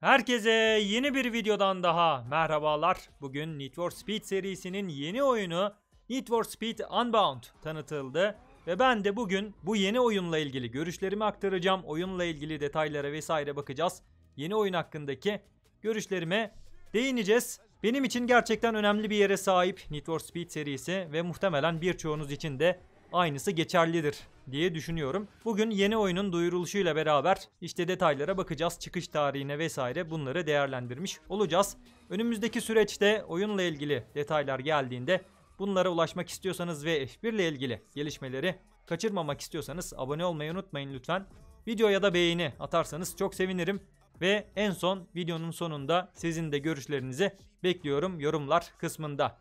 Herkese yeni bir videodan daha merhabalar. Bugün Need for Speed serisinin yeni oyunu Need for Speed Unbound tanıtıldı. Ve ben de bugün bu yeni oyunla ilgili görüşlerimi aktaracağım. Oyunla ilgili detaylara vesaire bakacağız. Yeni oyun hakkındaki görüşlerime değineceğiz. Benim için gerçekten önemli bir yere sahip Need for Speed serisi ve muhtemelen birçoğunuz için de aynısı geçerlidir diye düşünüyorum. Bugün yeni oyunun duyuruluşuyla beraber işte detaylara bakacağız. Çıkış tarihine vesaire bunları değerlendirmiş olacağız. Önümüzdeki süreçte oyunla ilgili detaylar geldiğinde bunlara ulaşmak istiyorsanız ve F1 ile ilgili gelişmeleri kaçırmamak istiyorsanız abone olmayı unutmayın lütfen. Videoya da beğeni atarsanız çok sevinirim. Ve en son videonun sonunda sizin de görüşlerinizi bekliyorum yorumlar kısmında.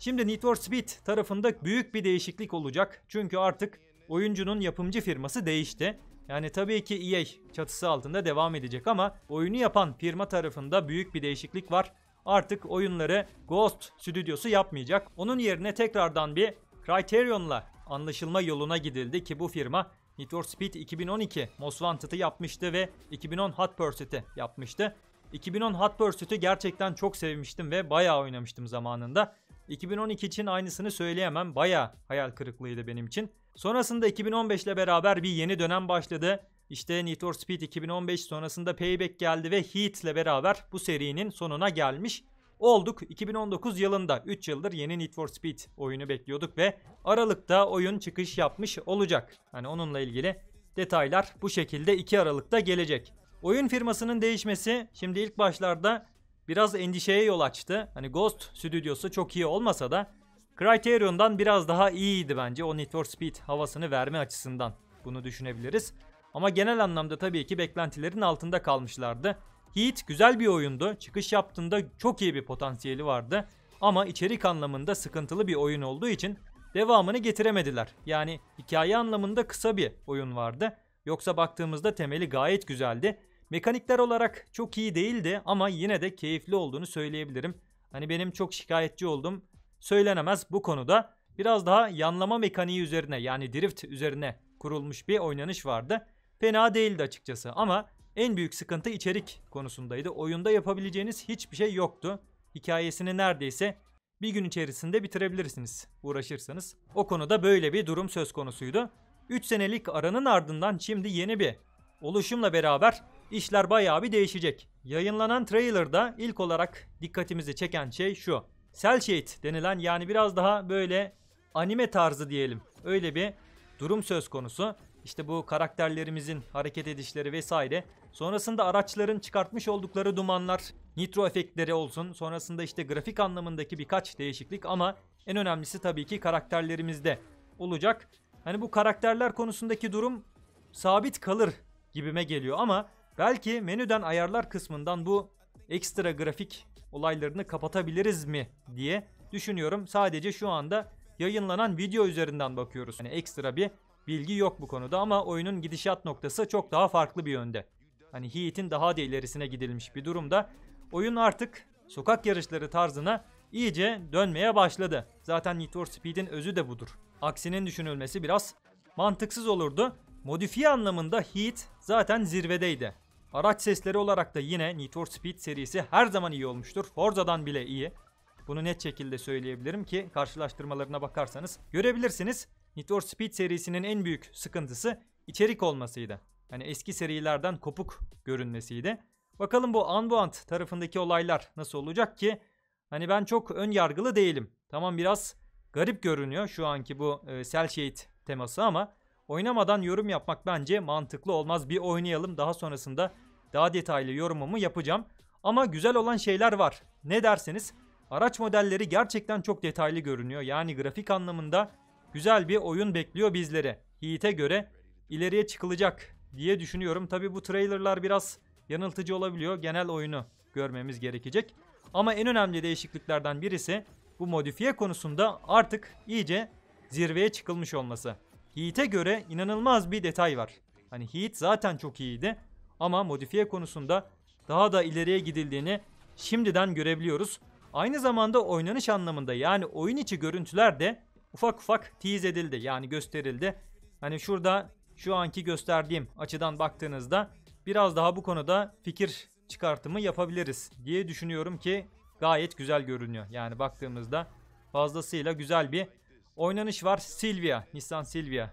Şimdi Need for Speed tarafında büyük bir değişiklik olacak. Çünkü artık oyuncunun yapımcı firması değişti. Yani tabii ki EA çatısı altında devam edecek ama oyunu yapan firma tarafında büyük bir değişiklik var. Artık oyunları Ghost stüdyosu yapmayacak. Onun yerine tekrardan bir Criterion'la anlaşılma yoluna gidildi ki bu firma Need for Speed 2012 Most Wanted'ı yapmıştı ve 2010 Hot Pursuit'i yapmıştı. 2010 Hot Pursuit'i gerçekten çok sevmiştim ve bayağı oynamıştım zamanında. 2012 için aynısını söyleyemem. Baya hayal kırıklığıydı benim için. Sonrasında 2015 ile beraber bir yeni dönem başladı. İşte Need for Speed 2015 sonrasında Payback geldi ve Heat ile beraber bu serinin sonuna gelmiş olduk. 2019 yılında 3 yıldır yeni Need for Speed oyunu bekliyorduk ve Aralık'ta oyun çıkış yapmış olacak. Hani onunla ilgili detaylar bu şekilde 2 Aralık'ta gelecek. Oyun firmasının değişmesi şimdi ilk başlarda biraz endişeye yol açtı. Hani Ghost stüdyosu çok iyi olmasa da Criterion'dan biraz daha iyiydi bence o Need for Speed havasını verme açısından. Bunu düşünebiliriz. Ama genel anlamda tabii ki beklentilerin altında kalmışlardı. Heat güzel bir oyundu. Çıkış yaptığında çok iyi bir potansiyeli vardı. Ama içerik anlamında sıkıntılı bir oyun olduğu için devamını getiremediler. Yani hikaye anlamında kısa bir oyun vardı. Yoksa baktığımızda temeli gayet güzeldi. Mekanikler olarak çok iyi değildi ama yine de keyifli olduğunu söyleyebilirim. Hani benim çok şikayetçi olduğum söylenemez bu konuda. Biraz daha yanlama mekaniği üzerine yani drift üzerine kurulmuş bir oynanış vardı. Fena değildi açıkçası ama en büyük sıkıntı içerik konusundaydı. Oyunda yapabileceğiniz hiçbir şey yoktu. Hikayesini neredeyse bir gün içerisinde bitirebilirsiniz uğraşırsanız. O konuda böyle bir durum söz konusuydu. 3 senelik aranın ardından şimdi yeni bir oluşumla beraber işler bayağı bir değişecek. Yayınlanan trailerda ilk olarak dikkatimizi çeken şey şu. Cell Shade denilen yani biraz daha böyle anime tarzı diyelim. Öyle bir durum söz konusu. İşte bu karakterlerimizin hareket edişleri vesaire. Sonrasında araçların çıkartmış oldukları dumanlar, nitro efektleri olsun. Sonrasında işte grafik anlamındaki birkaç değişiklik ama en önemlisi tabii ki karakterlerimizde olacak. Hani bu karakterler konusundaki durum sabit kalır gibime geliyor ama Belki menüden ayarlar kısmından bu ekstra grafik olaylarını kapatabiliriz mi diye düşünüyorum. Sadece şu anda yayınlanan video üzerinden bakıyoruz. Yani ekstra bir bilgi yok bu konuda ama oyunun gidişat noktası çok daha farklı bir yönde. Hani Heat'in daha da ilerisine gidilmiş bir durumda. Oyun artık sokak yarışları tarzına iyice dönmeye başladı. Zaten Need for Speed'in özü de budur. Aksinin düşünülmesi biraz mantıksız olurdu. Modifiye anlamında Heat zaten zirvedeydi. Araç sesleri olarak da yine Need for Speed serisi her zaman iyi olmuştur. Forza'dan bile iyi. Bunu net şekilde söyleyebilirim ki karşılaştırmalarına bakarsanız görebilirsiniz. Need for Speed serisinin en büyük sıkıntısı içerik olmasıydı. Yani eski serilerden kopuk görünmesiydi. Bakalım bu Unbound tarafındaki olaylar nasıl olacak ki? Hani ben çok ön yargılı değilim. Tamam biraz garip görünüyor şu anki bu e, cel shade teması ama Oynamadan yorum yapmak bence mantıklı olmaz. Bir oynayalım daha sonrasında daha detaylı yorumumu yapacağım. Ama güzel olan şeyler var. Ne derseniz araç modelleri gerçekten çok detaylı görünüyor. Yani grafik anlamında güzel bir oyun bekliyor bizlere. Heat'e göre ileriye çıkılacak diye düşünüyorum. Tabi bu trailerlar biraz yanıltıcı olabiliyor. Genel oyunu görmemiz gerekecek. Ama en önemli değişikliklerden birisi bu modifiye konusunda artık iyice zirveye çıkılmış olması. Heat'e göre inanılmaz bir detay var. Hani Heat zaten çok iyiydi ama modifiye konusunda daha da ileriye gidildiğini şimdiden görebiliyoruz. Aynı zamanda oynanış anlamında yani oyun içi görüntüler de ufak ufak tease edildi yani gösterildi. Hani şurada şu anki gösterdiğim açıdan baktığınızda biraz daha bu konuda fikir çıkartımı yapabiliriz diye düşünüyorum ki gayet güzel görünüyor. Yani baktığımızda fazlasıyla güzel bir Oynanış var Silvia, Nissan Silvia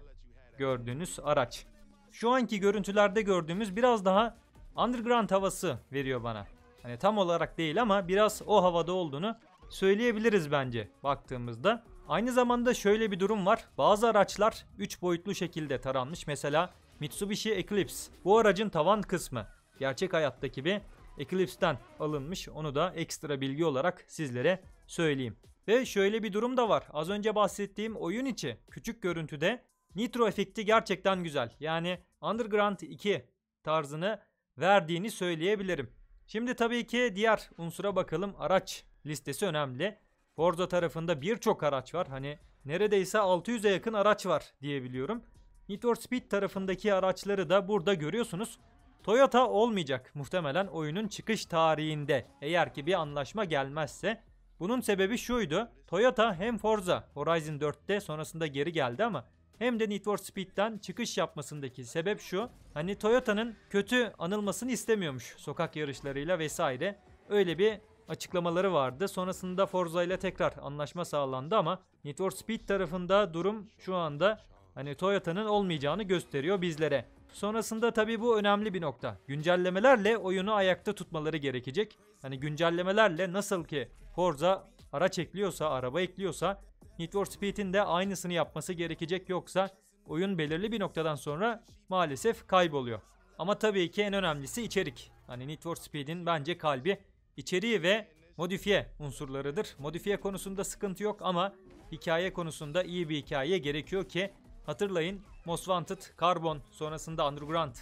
gördüğünüz araç. Şu anki görüntülerde gördüğümüz biraz daha underground havası veriyor bana. Hani tam olarak değil ama biraz o havada olduğunu söyleyebiliriz bence baktığımızda. Aynı zamanda şöyle bir durum var. Bazı araçlar 3 boyutlu şekilde taranmış. Mesela Mitsubishi Eclipse. Bu aracın tavan kısmı gerçek hayattaki bir Eclipse'den alınmış. Onu da ekstra bilgi olarak sizlere söyleyeyim. Ve şöyle bir durum da var. Az önce bahsettiğim oyun içi küçük görüntüde nitro efekti gerçekten güzel. Yani Underground 2 tarzını verdiğini söyleyebilirim. Şimdi tabii ki diğer unsura bakalım. Araç listesi önemli. Forza tarafında birçok araç var. Hani neredeyse 600'e yakın araç var diyebiliyorum. Nitro Speed tarafındaki araçları da burada görüyorsunuz. Toyota olmayacak muhtemelen oyunun çıkış tarihinde eğer ki bir anlaşma gelmezse. Bunun sebebi şuydu. Toyota hem Forza Horizon 4'te sonrasında geri geldi ama hem de Need for Speed'den çıkış yapmasındaki sebep şu. Hani Toyota'nın kötü anılmasını istemiyormuş sokak yarışlarıyla vesaire. Öyle bir açıklamaları vardı. Sonrasında Forza ile tekrar anlaşma sağlandı ama Need for Speed tarafında durum şu anda hani Toyota'nın olmayacağını gösteriyor bizlere. Sonrasında tabii bu önemli bir nokta. Güncellemelerle oyunu ayakta tutmaları gerekecek. Hani güncellemelerle nasıl ki Forza araç ekliyorsa, araba ekliyorsa Need for Speed'in de aynısını yapması gerekecek yoksa oyun belirli bir noktadan sonra maalesef kayboluyor. Ama tabii ki en önemlisi içerik. Hani Need for Speed'in bence kalbi içeriği ve modifiye unsurlarıdır. Modifiye konusunda sıkıntı yok ama hikaye konusunda iyi bir hikaye gerekiyor ki Hatırlayın Most Wanted, Carbon sonrasında Underground.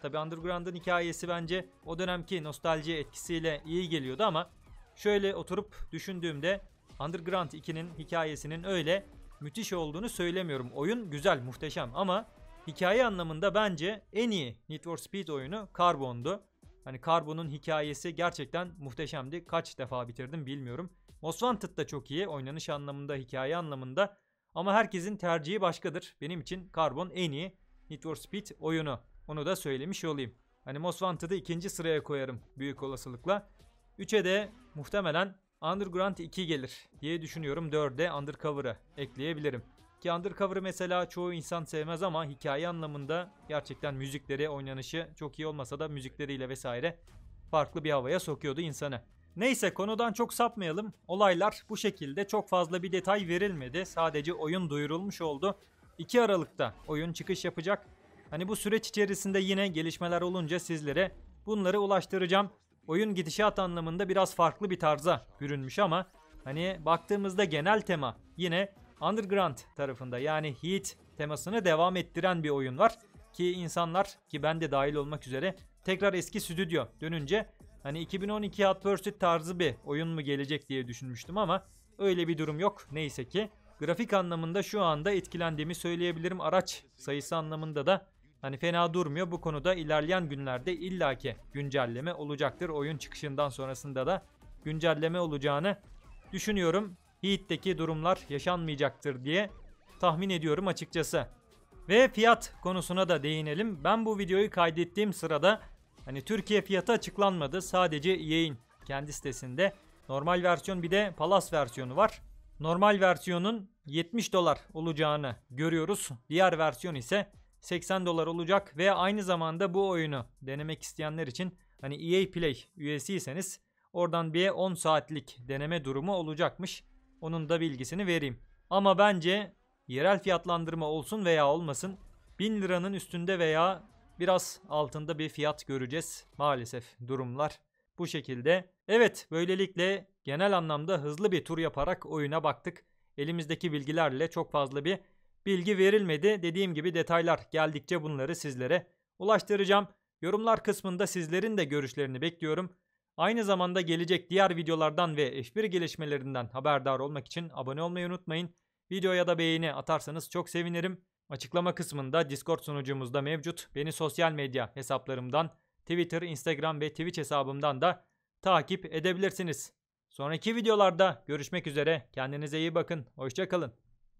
Tabi Underground'ın hikayesi bence o dönemki nostalji etkisiyle iyi geliyordu ama şöyle oturup düşündüğümde Underground 2'nin hikayesinin öyle müthiş olduğunu söylemiyorum. Oyun güzel, muhteşem ama hikaye anlamında bence en iyi Need for Speed oyunu Carbon'du. Hani Carbon'un hikayesi gerçekten muhteşemdi. Kaç defa bitirdim bilmiyorum. Most Wanted da çok iyi oynanış anlamında, hikaye anlamında ama herkesin tercihi başkadır. Benim için Carbon en iyi Need for Speed oyunu. Onu da söylemiş olayım. Hani Most Wanted'ı ikinci sıraya koyarım büyük olasılıkla. 3'e de muhtemelen Underground 2 gelir diye düşünüyorum. 4'e Undercover'ı ekleyebilirim. Ki Undercover'ı mesela çoğu insan sevmez ama hikaye anlamında gerçekten müzikleri, oynanışı çok iyi olmasa da müzikleriyle vesaire farklı bir havaya sokuyordu insanı. Neyse konudan çok sapmayalım. Olaylar bu şekilde çok fazla bir detay verilmedi. Sadece oyun duyurulmuş oldu. 2 Aralık'ta oyun çıkış yapacak. Hani bu süreç içerisinde yine gelişmeler olunca sizlere bunları ulaştıracağım. Oyun gidişat anlamında biraz farklı bir tarza bürünmüş ama hani baktığımızda genel tema yine Underground tarafında yani Heat temasını devam ettiren bir oyun var. Ki insanlar ki ben de dahil olmak üzere tekrar eski stüdyo dönünce Hani 2012 Hot tarzı bir oyun mu gelecek diye düşünmüştüm ama öyle bir durum yok neyse ki. Grafik anlamında şu anda etkilendiğimi söyleyebilirim. Araç sayısı anlamında da hani fena durmuyor. Bu konuda ilerleyen günlerde illaki güncelleme olacaktır. Oyun çıkışından sonrasında da güncelleme olacağını düşünüyorum. Heat'teki durumlar yaşanmayacaktır diye tahmin ediyorum açıkçası. Ve fiyat konusuna da değinelim. Ben bu videoyu kaydettiğim sırada Hani Türkiye fiyatı açıklanmadı. Sadece yayın kendi sitesinde. Normal versiyon bir de Palas versiyonu var. Normal versiyonun 70 dolar olacağını görüyoruz. Diğer versiyon ise 80 dolar olacak ve aynı zamanda bu oyunu denemek isteyenler için hani EA Play üyesiyseniz oradan bir 10 saatlik deneme durumu olacakmış. Onun da bilgisini vereyim. Ama bence yerel fiyatlandırma olsun veya olmasın 1000 liranın üstünde veya biraz altında bir fiyat göreceğiz. Maalesef durumlar bu şekilde. Evet böylelikle genel anlamda hızlı bir tur yaparak oyuna baktık. Elimizdeki bilgilerle çok fazla bir bilgi verilmedi. Dediğim gibi detaylar geldikçe bunları sizlere ulaştıracağım. Yorumlar kısmında sizlerin de görüşlerini bekliyorum. Aynı zamanda gelecek diğer videolardan ve F1 gelişmelerinden haberdar olmak için abone olmayı unutmayın. Videoya da beğeni atarsanız çok sevinirim. Açıklama kısmında Discord sunucumuzda mevcut. Beni sosyal medya hesaplarımdan Twitter, Instagram ve Twitch hesabımdan da takip edebilirsiniz. Sonraki videolarda görüşmek üzere. Kendinize iyi bakın. Hoşçakalın.